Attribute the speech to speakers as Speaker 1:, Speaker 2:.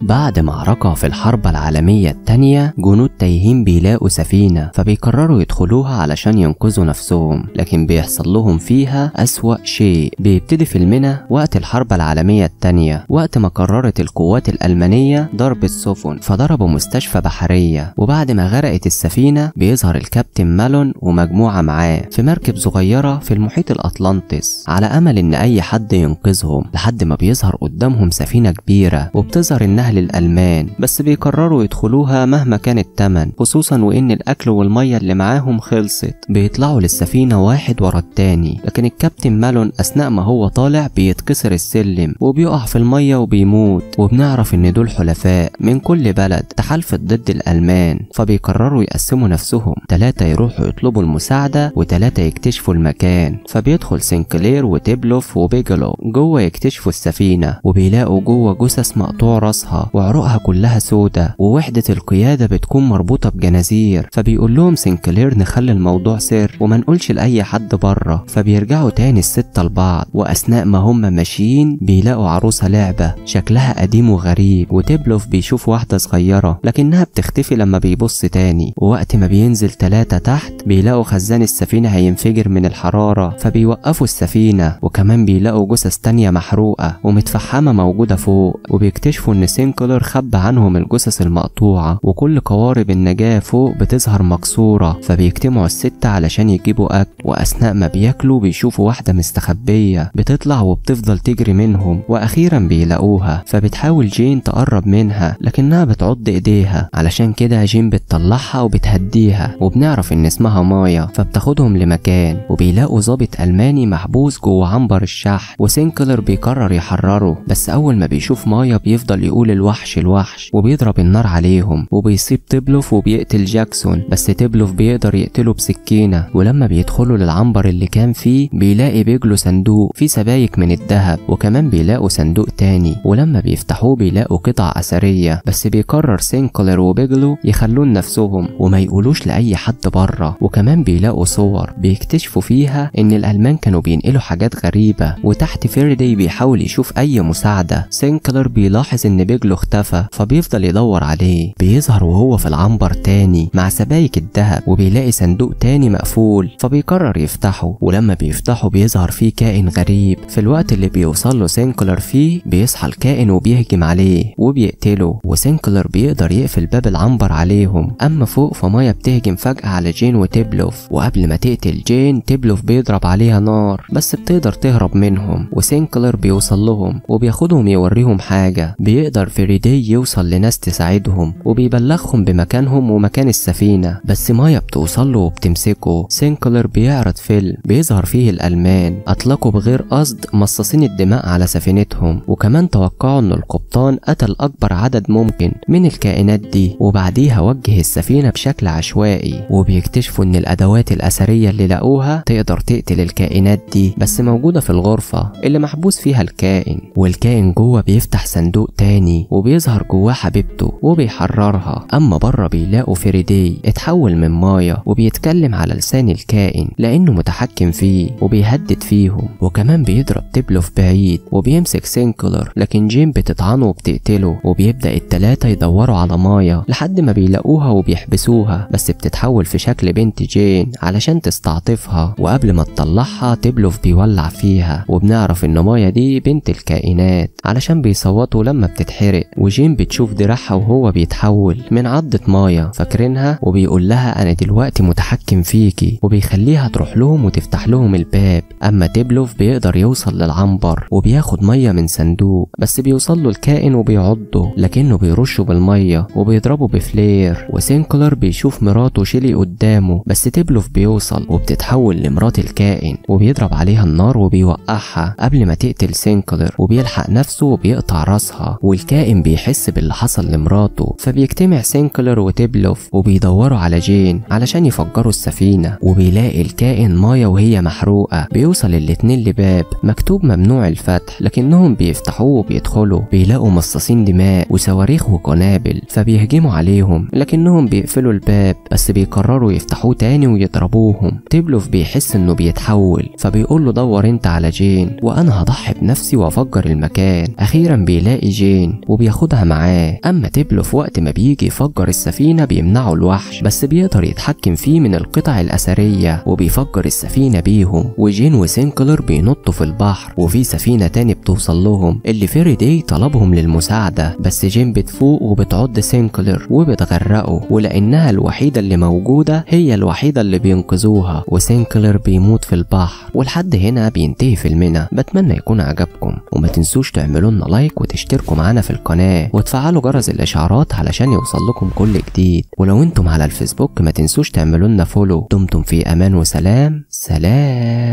Speaker 1: بعد معركة في الحرب العالمية التانية جنود تايهين بيلاقوا سفينة فبيقرروا يدخلوها علشان ينقذوا نفسهم لكن بيحصل لهم فيها أسوأ شيء بيبتدي في المنى وقت الحرب العالمية التانية وقت ما قررت القوات الألمانية ضرب السفن فضربوا مستشفى بحرية وبعد ما غرقت السفينة بيظهر الكابتن مالون ومجموعة معاه في مركب صغيرة في المحيط الأطلنطس على أمل إن أي حد ينقذهم لحد ما بيظهر قدامهم سفينة كبيرة وبتظهر إنها أهل الألمان بس بيقرروا يدخلوها مهما كان التمن خصوصا وإن الأكل والمية اللي معاهم خلصت بيطلعوا للسفينة واحد ورا التاني لكن الكابتن مالون أثناء ما هو طالع بيتكسر السلم وبيقع في المية وبيموت وبنعرف إن دول حلفاء من كل بلد تحالفت ضد الألمان فبيقرروا يقسموا نفسهم تلاتة يروحوا يطلبوا المساعدة وتلاتة يكتشفوا المكان فبيدخل سينكلير وتبلوف وبيجلو جوه يكتشفوا السفينة وبيلاقوا جوه جثث مقطوع راسها وعروقها كلها سودة ووحدة القيادة بتكون مربوطة بجنازير فبيقول لهم سنكلير نخلي الموضوع سر وما نقولش لأي حد بره فبيرجعوا تاني الستة لبعض وأثناء ما هم ماشيين بيلاقوا عروسة لعبة شكلها قديم وغريب وتبلوف بيشوف واحدة صغيرة لكنها بتختفي لما بيبص تاني ووقت ما بينزل تلاتة تحت بيلاقوا خزان السفينة هينفجر من الحرارة فبيوقفوا السفينة وكمان بيلاقوا جثث تانية محروقة ومتفحمة موجودة فوق وبيكتشفوا إن سين سبرينكلر خبى عنهم الجثث المقطوعة وكل قوارب النجاة فوق بتظهر مكسورة فبيجتمعوا الستة علشان يجيبوا أكل وأثناء ما بياكلوا بيشوفوا واحدة مستخبية بتطلع وبتفضل تجري منهم وأخيرا بيلاقوها فبتحاول جين تقرب منها لكنها بتعض إيديها علشان كده جين بتطلعها وبتهديها وبنعرف إن اسمها مايا فبتاخدهم لمكان وبيلاقوا ظابط ألماني محبوس جوه عنبر الشحن وسينكلر بيقرر يحرره بس أول ما بيشوف مايا بيفضل يقول الوحش الوحش وبيضرب النار عليهم وبيصيب تبلوف وبيقتل جاكسون بس تبلوف بيقدر يقتله بسكينة ولما بيدخلوا للعنبر اللي كان فيه بيلاقي بيجلو صندوق فيه سبايك من الذهب وكمان بيلاقوا صندوق تاني ولما بيفتحوه بيلاقوا قطع أثرية بس بيقرر سينكلر وبيجلو يخلون نفسهم وما يقولوش لأي حد بره وكمان بيلاقوا صور بيكتشفوا فيها إن الألمان كانوا بينقلوا حاجات غريبة وتحت فيردي بيحاول يشوف أي مساعدة سينكلر بيلاحظ إن بيجلو رجله اختفى فبيفضل يدور عليه بيظهر وهو في العنبر تاني مع سبايك الذهب وبيلاقي صندوق تاني مقفول فبيقرر يفتحه ولما بيفتحه بيظهر فيه كائن غريب في الوقت اللي بيوصل له سينكلر فيه بيصحى الكائن وبيهجم عليه وبيقتله وسينكلر بيقدر يقفل باب العنبر عليهم اما فوق فمايا بتهجم فجأة على جين وتبلوف وقبل ما تقتل جين تبلوف بيضرب عليها نار بس بتقدر تهرب منهم وسينكلر بيوصل لهم وبياخدهم يوريهم حاجة بيقدر فريدي يوصل لناس تساعدهم وبيبلغهم بمكانهم ومكان السفينة بس مايا له وبتمسكه سينكلر بيعرض فيلم بيظهر فيه الألمان أطلقوا بغير قصد مصاصين الدماء على سفينتهم وكمان توقعوا إن القبطان قتل أكبر عدد ممكن من الكائنات دي وبعديها وجه السفينة بشكل عشوائي وبيكتشفوا إن الأدوات الأثرية اللي لقوها تقدر تقتل الكائنات دي بس موجودة في الغرفة اللي محبوس فيها الكائن والكائن جوه بيفتح صندوق تاني وبيظهر جواه حبيبته وبيحررها أما بره بيلاقوا فريدي اتحول من مايا وبيتكلم على لسان الكائن لأنه متحكم فيه وبيهدد فيهم وكمان بيضرب تبلو في بعيد وبيمسك سينكولر لكن جيم بتطعنه وبتقتله وبيبدأ التلاتة يدوروا على مايا لحد ما بيلاقوها وبيحبسوها بس بتتحول في شكل بنت جين علشان تستعطفها وقبل ما تطلعها تبلوف بيولع فيها وبنعرف إن مايا دي بنت الكائنات علشان بيصوتوا لما بتتحرق بيتحرق وجيم بتشوف دراعها وهو بيتحول من عضة مايا فاكرينها وبيقول لها انا دلوقتي متحكم فيكي وبيخليها تروح لهم وتفتح لهم الباب اما تبلوف بيقدر يوصل للعنبر وبياخد مية من صندوق بس بيوصل له الكائن وبيعضه لكنه بيرشه بالمية وبيضربه بفلير وسينكلر بيشوف مراته شيلي قدامه بس تبلوف بيوصل وبتتحول لمرات الكائن وبيضرب عليها النار وبيوقعها قبل ما تقتل سينكلر وبيلحق نفسه وبيقطع راسها والكائن الكائن بيحس باللي حصل لمراته فبيجتمع سينكلر وتبلوف وبيدوروا على جين علشان يفجروا السفينة وبيلاقي الكائن مايا وهي محروقة بيوصل الاتنين لباب مكتوب ممنوع الفتح لكنهم بيفتحوه وبيدخلوا بيلاقوا مصاصين دماء وصواريخ وقنابل فبيهجموا عليهم لكنهم بيقفلوا الباب بس بيقرروا يفتحوه تاني ويضربوهم تبلوف بيحس انه بيتحول فبيقول له دور انت على جين وانا هضحي بنفسي وافجر المكان اخيرا بيلاقي جين وبياخدها معاه أما تبلو في وقت ما بيجي يفجر السفينة بيمنعه الوحش بس بيقدر يتحكم فيه من القطع الأثرية وبيفجر السفينة بيهم وجين وسينكلر بينطوا في البحر وفي سفينة تاني بتوصل لهم اللي فيريدي طلبهم للمساعدة بس جين بتفوق وبتعض سينكلر وبتغرقه ولأنها الوحيدة اللي موجودة هي الوحيدة اللي بينقذوها وسينكلر بيموت في البحر ولحد هنا بينتهي فيلمنا بتمنى يكون عجبكم وما تنسوش تعملوا لنا لايك وتشتركوا معانا في القناة وتفعلوا جرس الإشعارات علشان يوصلكم كل جديد ولو انتم على الفيسبوك ما تنسوش تعملوا لنا فولو دمتم في أمان وسلام سلام